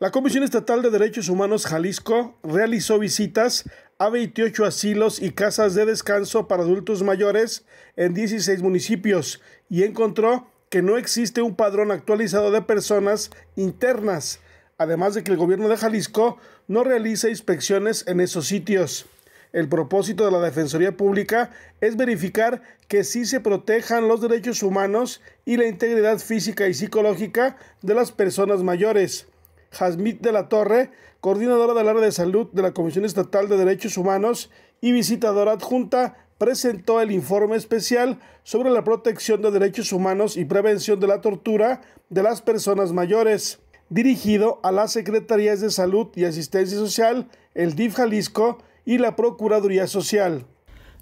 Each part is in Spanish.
La Comisión Estatal de Derechos Humanos Jalisco realizó visitas a 28 asilos y casas de descanso para adultos mayores en 16 municipios y encontró que no existe un padrón actualizado de personas internas, además de que el gobierno de Jalisco no realiza inspecciones en esos sitios. El propósito de la Defensoría Pública es verificar que sí se protejan los derechos humanos y la integridad física y psicológica de las personas mayores Jasmit de la Torre, coordinadora del área de salud de la Comisión Estatal de Derechos Humanos y visitadora adjunta, presentó el informe especial sobre la protección de derechos humanos y prevención de la tortura de las personas mayores, dirigido a las Secretarías de Salud y Asistencia Social, el DIF Jalisco y la Procuraduría Social.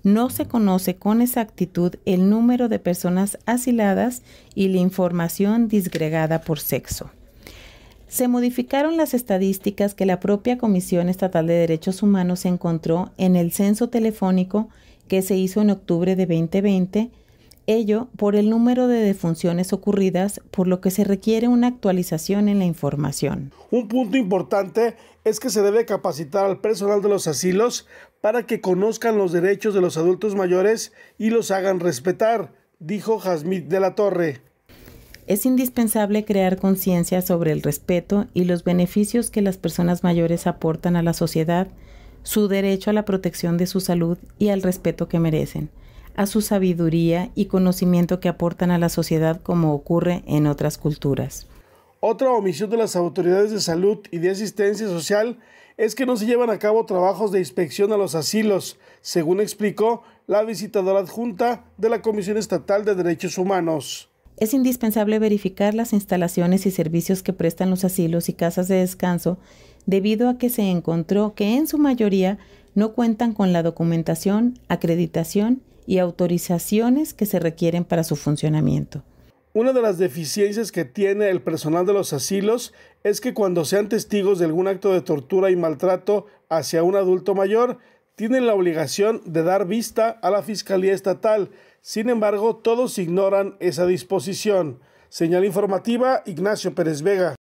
No se conoce con exactitud el número de personas asiladas y la información disgregada por sexo se modificaron las estadísticas que la propia Comisión Estatal de Derechos Humanos encontró en el censo telefónico que se hizo en octubre de 2020, ello por el número de defunciones ocurridas, por lo que se requiere una actualización en la información. Un punto importante es que se debe capacitar al personal de los asilos para que conozcan los derechos de los adultos mayores y los hagan respetar, dijo Jazmín de la Torre. Es indispensable crear conciencia sobre el respeto y los beneficios que las personas mayores aportan a la sociedad, su derecho a la protección de su salud y al respeto que merecen, a su sabiduría y conocimiento que aportan a la sociedad como ocurre en otras culturas. Otra omisión de las autoridades de salud y de asistencia social es que no se llevan a cabo trabajos de inspección a los asilos, según explicó la visitadora adjunta de la Comisión Estatal de Derechos Humanos es indispensable verificar las instalaciones y servicios que prestan los asilos y casas de descanso debido a que se encontró que en su mayoría no cuentan con la documentación, acreditación y autorizaciones que se requieren para su funcionamiento. Una de las deficiencias que tiene el personal de los asilos es que cuando sean testigos de algún acto de tortura y maltrato hacia un adulto mayor, tienen la obligación de dar vista a la Fiscalía Estatal. Sin embargo, todos ignoran esa disposición. Señal informativa, Ignacio Pérez Vega.